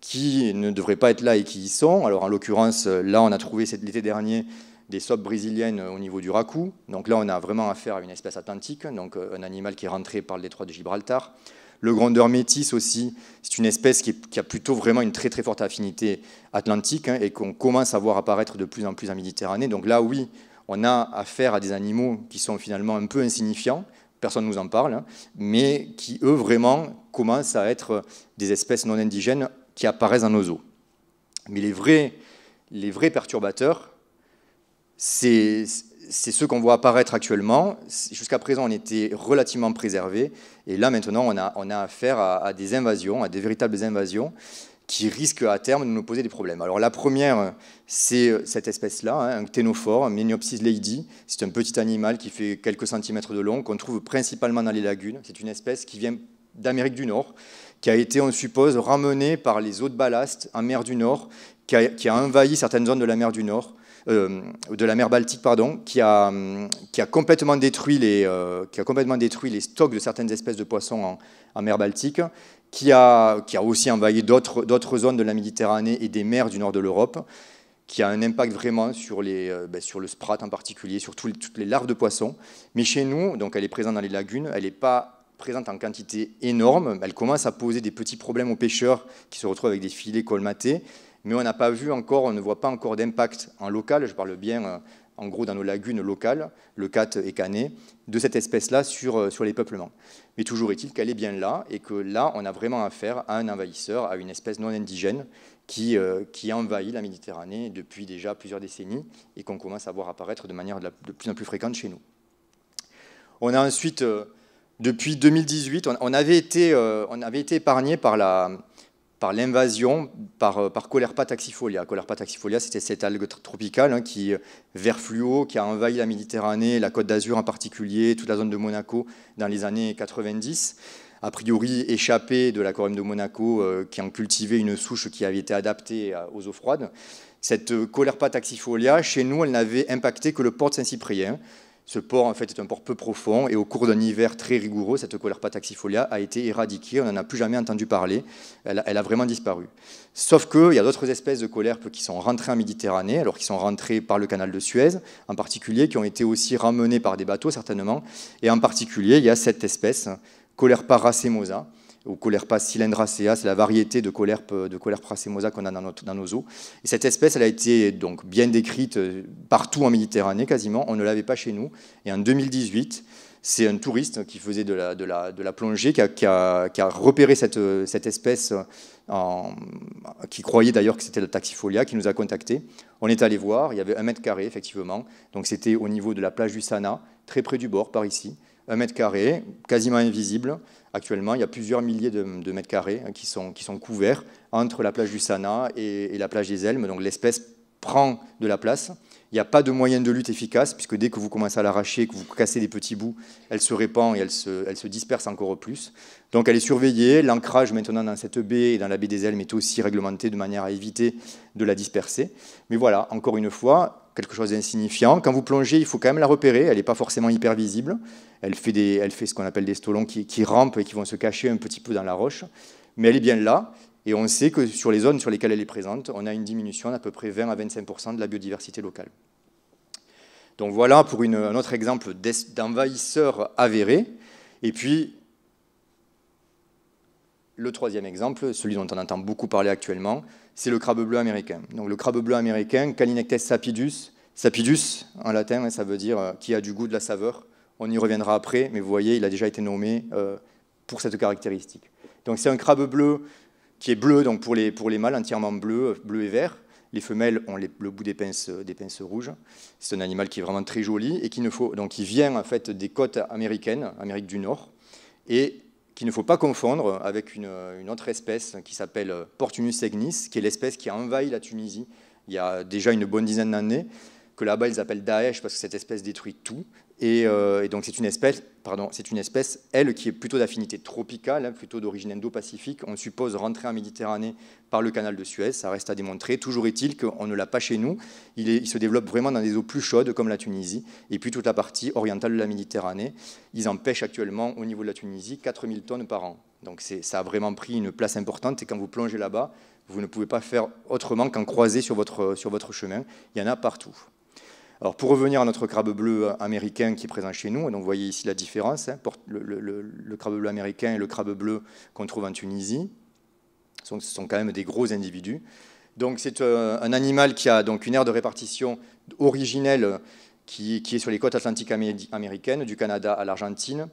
qui ne devraient pas être là et qui y sont. Alors en l'occurrence là on a trouvé l'été dernier des sopes brésiliennes au niveau du Raku, donc là on a vraiment affaire à une espèce atlantique, donc euh, un animal qui est rentré par le détroit de Gibraltar. Le grandeur métis aussi, c'est une espèce qui, a plutôt vraiment une très très forte affinité atlantique hein, et qu'on commence à voir apparaître de plus en plus en Méditerranée. Donc là, oui, on a affaire à des animaux qui sont finalement un peu insignifiants, personne ne nous en parle, hein, mais qui, eux, vraiment commencent à être des espèces non indigènes qui apparaissent dans nos eaux. Mais les vrais perturbateurs, c'est c'est ce qu'on voit apparaître actuellement. Jusqu'à présent, on était relativement préservé. Et là, maintenant, on a, affaire à, des invasions, à des véritables invasions qui risquent à terme de nous poser des problèmes. Alors la première, c'est euh, cette espèce-là, hein, un ténophore, Meniopsis lady. C'est un petit animal qui fait quelques centimètres de long, qu'on trouve principalement dans les lagunes. C'est une espèce qui vient d'Amérique du Nord, qui a été, on suppose, ramenée par les eaux de ballast en mer du Nord, qui a envahi certaines zones de la mer du Nord euh, de la mer Baltique, pardon, qui a, qui a, complètement, détruit les, euh, stocks de certaines espèces de poissons en, mer Baltique, qui a, aussi envahi d'autres zones de la Méditerranée et des mers du nord de l'Europe, qui a un impact vraiment sur, euh, ben, le sprat en particulier, sur toutes les larves de poissons. Mais chez nous, donc elle est présente dans les lagunes, elle n'est pas présente en quantité énorme, elle commence à poser des petits problèmes aux pêcheurs qui se retrouvent avec des filets colmatés mais on n'a pas vu encore, on ne voit pas encore d'impact en local, je parle bien euh, en gros dans nos lagunes locales, le cat et canet, de cette espèce-là sur, euh, sur les peuplements. Mais toujours est-il qu'elle est bien là et que là, on a vraiment affaire à un envahisseur, à une espèce non indigène qui, euh, qui envahit la Méditerranée depuis déjà plusieurs décennies et qu'on commence à voir apparaître de manière de, plus en plus fréquente chez nous. On a ensuite, depuis 2018, on, avait été, on avait été épargné par la, par l'invasion par, euh, par Colerpa taxifolia. Colerpa taxifolia, c'était cette algue tropicale hein, qui, euh, vert fluo, qui a envahi la Méditerranée, la Côte d'Azur en particulier, toute la zone de Monaco dans les années 90. A priori échappée de l'aquarium de Monaco, euh, qui en cultivait une souche qui avait été adaptée aux eaux froides. Cette Colerpa taxifolia, chez nous, elle n'avait impacté que le port de Saint-Cyprien. Ce port, en fait, est un port peu profond et au cours d'un hiver très rigoureux, cette colère taxifolia a été éradiquée. On n'en a plus jamais entendu parler. Elle, a vraiment disparu. Sauf qu'il y a d'autres espèces de colerpes qui sont rentrées en Méditerranée, alors qui sont rentrées par le canal de Suez, en particulier, qui ont été aussi ramenées par des bateaux, certainement. Et en particulier, il y a cette espèce, Colerpa racemosa, ou Colerpa cylindracea, c'est la variété de colère euh, de qu'on a dans, nos eaux. Et cette espèce, elle a été donc bien décrite euh, partout en Méditerranée quasiment, on ne l'avait pas chez nous. Et en 2018, c'est un touriste qui faisait de la, plongée, qui a, repéré cette, euh, espèce, qui croyait d'ailleurs que c'était le taxifolia, qui nous a contactés. On est allé voir, il y avait un mètre carré effectivement, donc c'était au niveau de la plage du Sana, très près du bord par ici un mètre carré, quasiment invisible. Actuellement, il y a plusieurs milliers de, mètres carrés hein, qui sont, qui sont, couverts entre la plage du Sana et, la plage des Elmes. Donc l'espèce prend de la place. Il n'y a pas de moyen de lutte efficace, puisque dès que vous commencez à l'arracher, que vous cassez des petits bouts, elle se répand et elle se, elle se disperse encore plus. Donc elle est surveillée. L'ancrage maintenant dans cette baie et dans la baie des Elmes est aussi réglementé de manière à éviter de la disperser. Mais voilà, encore une fois, quelque chose d'insignifiant. Quand vous plongez, il faut quand même la repérer, elle n'est pas forcément hyper visible. Elle fait, des, elle fait ce qu'on appelle des stolons qui, rampent et qui vont se cacher un petit peu dans la roche, mais elle est bien là, et on sait que sur les zones sur lesquelles elle est présente, on a une diminution d'à peu près 20 à 25 de la biodiversité locale. Donc voilà pour une, un autre exemple d'envahisseur avéré. Et puis, le troisième exemple, celui dont on entend beaucoup parler actuellement, c'est le crabe bleu américain. Donc le crabe bleu américain, Calinectes sapidus, sapidus en latin, hein, ça veut dire euh, qui a du goût de la saveur. On y reviendra après, mais vous voyez, il a déjà été nommé euh, pour cette caractéristique. Donc c'est un crabe bleu qui est bleu donc pour les, pour les mâles, entièrement bleu, euh, bleu et vert. Les femelles ont le bout des pinces, des pinces rouges. C'est un animal qui est vraiment très joli et qui ne faut donc vient en fait des côtes américaines, Amérique du Nord, et qu'il ne faut pas confondre avec une, autre espèce qui s'appelle Portunus segnis, qui est l'espèce qui a envahi la Tunisie il y a déjà une bonne dizaine d'années, que là-bas ils appellent Daesh parce que cette espèce détruit tout, euh, et, donc c'est une espèce, pardon, c'est une espèce, elle, qui est plutôt d'affinité tropicale, hein, plutôt d'origine indo-pacifique. On suppose rentrer en Méditerranée par le canal de Suez, ça reste à démontrer. Toujours est-il qu'on ne l'a pas chez nous. Il, se développe vraiment dans des eaux plus chaudes, comme la Tunisie, et puis toute la partie orientale de la Méditerranée. Ils en pêchent actuellement, au niveau de la Tunisie, 4000 tonnes par an. Donc ça a vraiment pris une place importante, et quand vous plongez là-bas, vous ne pouvez pas faire autrement qu'en croiser sur sur votre chemin. Il y en a partout pour revenir à notre crabe bleu américain qui est présent chez nous, vous voyez ici la différence, hein, le, crabe bleu américain et le crabe bleu qu'on trouve en Tunisie, ce sont, quand même des gros individus. Donc c'est euh, un animal qui a donc une aire de répartition originelle qui est sur les côtes atlantiques américaines, du Canada à l'Argentine,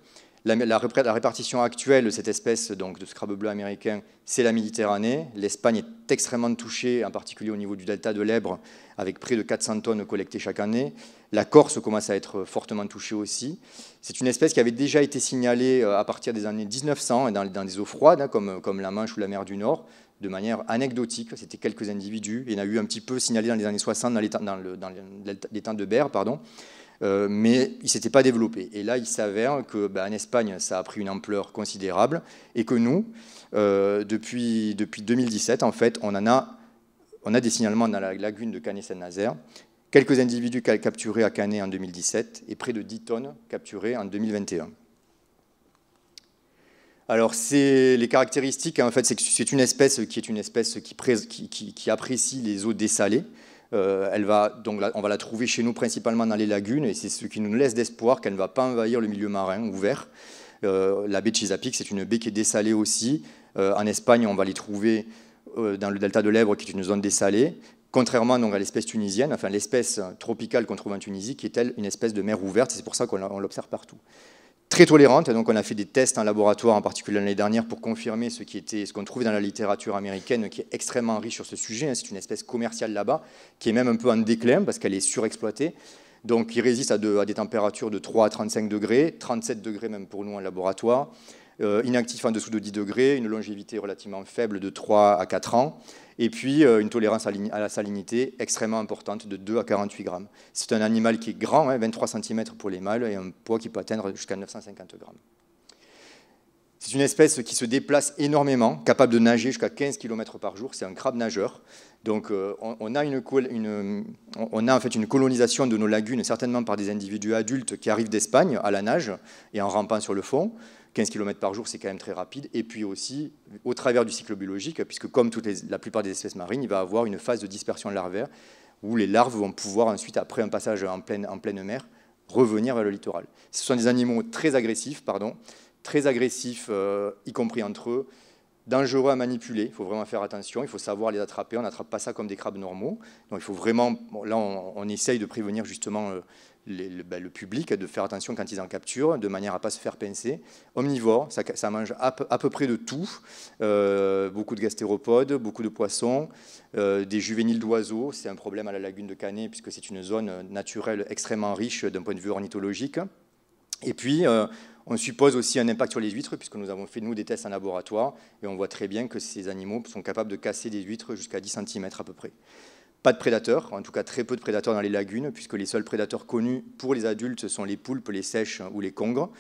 la, répartition actuelle de cette espèce, donc de scrabe bleu américain, c'est la Méditerranée. L'Espagne est extrêmement touchée, en particulier au niveau du delta de l'Ebre, avec près de 400 tonnes collectées chaque année. La Corse commence à être fortement touchée aussi. C'est une espèce qui avait déjà été signalée euh, à partir des années 1900 dans, dans des eaux froides, hein, comme, comme la Manche ou la mer du Nord, de manière anecdotique. C'était quelques individus. Il y en a eu un petit peu signalé dans les années 60 dans les temps de Berre. Pardon. Euh, mais il ne s'était pas développé. Et là, il s'avère qu'en ben, Espagne, ça a pris une ampleur considérable, et que nous, euh, depuis, depuis 2017, en fait, on, en a, on a des signalements dans la lagune de Canet-Saint-Nazaire, quelques individus capturés à Canet en 2017, et près de 10 tonnes capturées en 2021. Alors, c'est les caractéristiques, hein. en fait, c'est que c'est une espèce qui est une espèce qui apprécie les eaux dessalées, euh, on va la trouver chez nous principalement dans les lagunes, et c'est ce qui nous laisse d'espoir qu'elle ne va pas envahir le milieu marin ouvert. Euh, la baie de Chisapic, c'est une baie qui est dessalée aussi. Euh, en Espagne, on va les trouver dans le delta de l'Èbre, qui est une zone dessalée, contrairement donc, à l'espèce tunisienne, enfin l'espèce tropicale qu'on trouve en Tunisie, qui est une espèce de mer ouverte, c'est pour ça qu'on l'observe partout très tolérante. Et donc on a fait des tests en laboratoire, en particulier l'année dernière, pour confirmer ce qui était, ce qu'on trouve dans la littérature américaine, qui est extrêmement riche sur ce sujet. Hein. C'est une espèce commerciale là-bas, qui est même un peu en déclin parce qu'elle est surexploitée. Donc il résiste à, à, des températures de 3 à 35 degrés, 37 degrés même pour nous en laboratoire. Euh, inactif en dessous de 10 degrés, une longévité relativement faible de 3 à 4 ans, et puis euh, une tolérance à la salinité extrêmement importante de 2 à 48 grammes. C'est un animal qui est grand, 23 hein, cm pour les mâles, et un poids qui peut atteindre jusqu'à 950 grammes. C'est une espèce qui se déplace énormément, capable de nager jusqu'à 15 km par jour. C'est un crabe nageur. Donc euh, on, a on a en fait une colonisation de nos lagunes, certainement par des individus adultes qui arrivent d'Espagne à la nage et en rampant sur le fond. 15 km par jour, c'est quand même très rapide. Et puis aussi, au travers du cycle biologique, puisque comme la plupart des espèces marines, il va avoir une phase de dispersion larvaire où les larves vont pouvoir ensuite, après un passage en pleine, mer, revenir vers le littoral. Ce sont des animaux très agressifs, pardon, très agressifs, euh, y compris entre eux, dangereux à manipuler. Il faut vraiment faire attention. Il faut savoir les attraper. On n'attrape pas ça comme des crabes normaux. Donc il faut vraiment. là, on, essaye de prévenir justement euh, le, bah, le, public de faire attention quand ils en capturent, de manière à ne pas se faire pincer. Omnivore, ça, mange à peu, près de tout, euh, beaucoup de gastéropodes, beaucoup de poissons, euh, des juvéniles d'oiseaux, c'est un problème à la lagune de Canet, puisque c'est une zone naturelle extrêmement riche d'un point de vue ornithologique. Et puis, euh, on suppose aussi un impact sur les huîtres, puisque nous avons fait, nous, des tests en laboratoire, et on voit très bien que ces animaux sont capables de casser des huîtres jusqu'à 10 cm à peu près. Pas de prédateurs, en tout cas très peu de prédateurs dans les lagunes, puisque les seuls prédateurs connus pour les adultes sont les poulpes, les sèches ou les congres,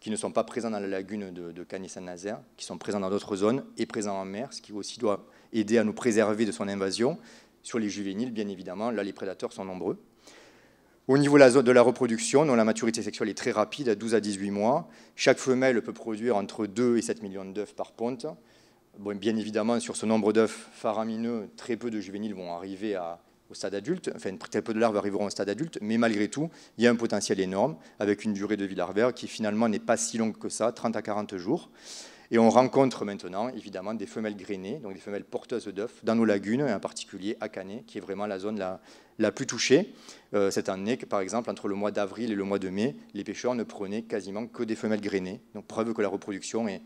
qui ne sont pas présents dans la lagune de, de Saint-Nazaire, qui sont présents dans d'autres zones et présents en mer, ce qui aussi doit aider à nous préserver de son invasion. Sur les juvéniles, bien évidemment, là les prédateurs sont nombreux. Au niveau de la reproduction, dont la maturité sexuelle est très rapide, à 12 à 18 mois. Chaque femelle peut produire entre 2 et 7 millions d'œufs par ponte bien évidemment, sur ce nombre d'œufs faramineux, très peu de juvéniles vont arriver au stade adulte, enfin très peu de larves arriveront au stade adulte, mais malgré tout, il y a un potentiel énorme avec une durée de vie larvaire qui finalement n'est pas si longue que ça, 30 à 40 jours. Et on rencontre maintenant, évidemment, des femelles grainées, donc des femelles porteuses d'œufs, dans nos lagunes, et en particulier à Canet, qui est vraiment la zone la, plus touchée. Euh, cette année, par exemple, entre le mois d'avril et le mois de mai, les pêcheurs ne prenaient quasiment que des femelles grainées. Donc preuve que la reproduction est,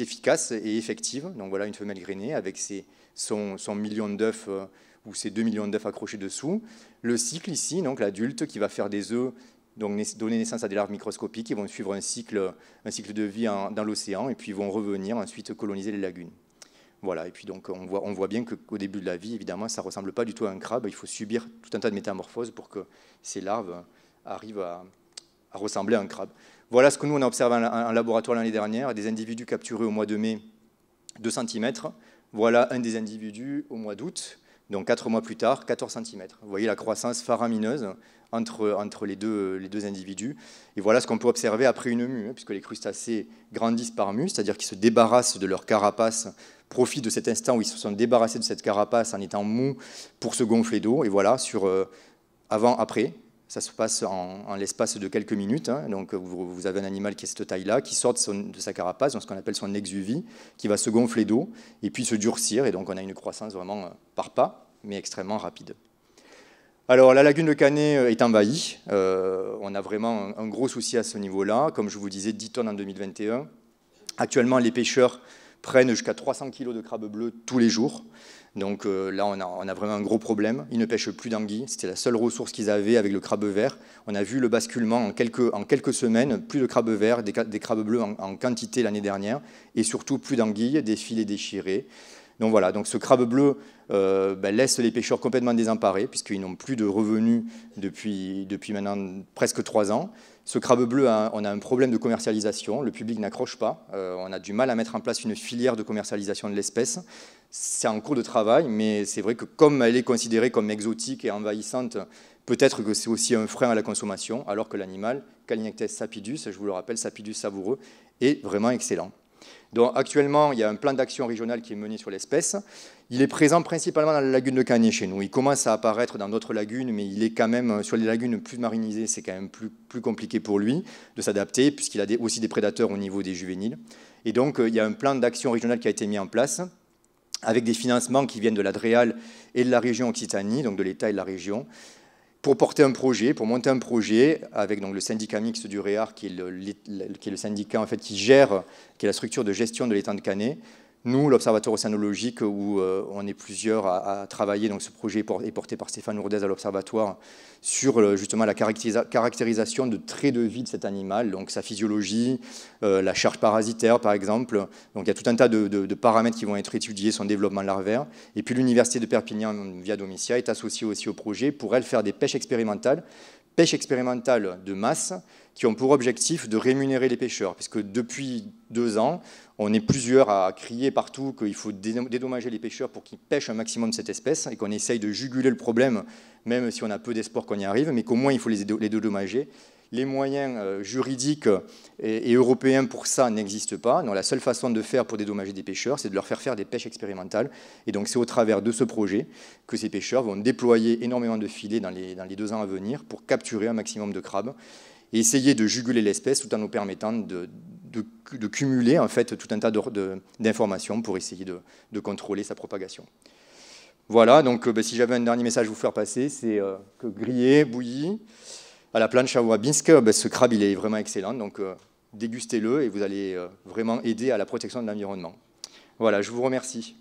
efficace et effective. Donc voilà une femelle grainée avec ses, son, million d'œufs. Euh, ou ses deux millions d'œufs accrochés dessous. Le cycle ici, donc l'adulte qui va faire des œufs donc donner naissance à des larves microscopiques qui vont suivre un cycle, de vie dans l'océan et puis vont revenir ensuite coloniser les lagunes. Voilà, et puis donc on voit, on voit bien qu'au début de la vie, évidemment, ça ne ressemble pas du tout à un crabe. Il faut subir tout un tas de métamorphoses pour que ces larves arrivent à, à ressembler à un crabe. Voilà ce que nous, on a observé en laboratoire l'année dernière, des individus capturés au mois de mai, 2 cm. Voilà un des individus au mois d'août, donc 4 mois plus tard, 14 cm. Vous voyez la croissance faramineuse entre, les, deux, individus. Et voilà ce qu'on peut observer après une mue, hein, puisque les crustacés grandissent par mue, c'est-à-dire qu'ils se débarrassent de leur carapace, profitent de cet instant où ils se sont débarrassés de cette carapace en étant mou pour se gonfler d'eau. Et voilà, sur euh, avant, après, ça se passe en, l'espace de quelques minutes. Hein. Donc, vous, avez un animal qui est cette taille-là, qui sort de, sa carapace, dans ce qu'on appelle son exuvie, qui va se gonfler d'eau et puis se durcir. Et donc, on a une croissance vraiment euh, par pas, mais extrêmement rapide. Alors, la lagune de Canet euh, est envahie. Euh, on a vraiment un, gros souci à ce niveau-là. Comme je vous disais, 10 tonnes en 2021. Actuellement, les pêcheurs prennent jusqu'à 300 kg de crabe bleu tous les jours. Donc euh, là, on a, vraiment un gros problème. Ils ne pêchent plus d'anguilles. C'était la seule ressource qu'ils avaient avec le crabe vert. On a vu le basculement en quelques, semaines. Plus de crabe vert, des, crabes bleus en quantité l'année dernière. Et surtout, plus d'anguilles, des filets déchirés. Donc voilà, donc ce crabe bleu euh, ben, laisse les pêcheurs complètement désemparés, puisqu'ils n'ont plus de revenus depuis, maintenant presque trois ans. Ce crabe bleu, on a un problème de commercialisation, le public n'accroche pas, euh, on a du mal à mettre en place une filière de commercialisation de l'espèce. C'est en cours de travail, mais c'est vrai que comme elle est considérée comme exotique et envahissante, peut-être que c'est aussi un frein à la consommation, alors que l'animal, Calinectes sapidus, je vous le rappelle, sapidus savoureux, est vraiment excellent. Donc actuellement, il y a un plan d'action régional qui est mené sur l'espèce. Il est présent principalement dans la lagune de Canet chez nous. Il commence à apparaître dans d'autres lagunes, mais il est quand même euh, sur les lagunes plus marinisées, c'est quand même plus, compliqué pour lui de s'adapter, puisqu'il a aussi des prédateurs au niveau des juvéniles. Et donc, euh, il y a un plan d'action régional qui a été mis en place, avec des financements qui viennent de la et de la région Occitanie, donc de l'État et de la région, pour porter un projet, pour monter un projet avec donc le syndicat mixte du REAR, qui est le, syndicat en fait, qui gère, qui est la structure de gestion de l'étang de Canet, nous, l'Observatoire océanologique, où euh, on est plusieurs à, travailler, donc ce projet est porté par Stéphane Ourdez à l'Observatoire, sur euh, justement la caractérisation de traits de vie de cet animal, donc sa physiologie, euh, la charge parasitaire par exemple. Donc il y a tout un tas de, paramètres qui vont être étudiés, son développement larvaire. Et puis l'Université de Perpignan, via Domitia, est associée aussi au projet pour elle faire des pêches expérimentales, pêches expérimentales de masse qui ont pour objectif de rémunérer les pêcheurs, puisque depuis deux ans, on est plusieurs à crier partout qu'il faut dédommager les pêcheurs pour qu'ils pêchent un maximum de cette espèce et qu'on essaye de juguler le problème, même si on a peu d'espoir qu'on y arrive, mais qu'au moins il faut les dédommager. Les moyens euh, juridiques et européens pour ça n'existent pas. la seule façon de faire pour dédommager des pêcheurs, c'est de leur faire faire des pêches expérimentales. Et donc c'est au travers de ce projet que ces pêcheurs vont déployer énormément de filets dans les, dans les deux ans à venir pour capturer un maximum de crabes et essayer de juguler l'espèce tout en nous permettant de, cumuler en fait tout un tas d'informations pour essayer de, contrôler sa propagation. Voilà, donc euh, ben, si j'avais un dernier message à vous faire passer, c'est euh, que grillé, bouilli, à la planche à Wabinsk, ben, ce crabe il est vraiment excellent, donc euh, dégustez-le et vous allez vraiment aider à la protection de l'environnement. Voilà, je vous remercie.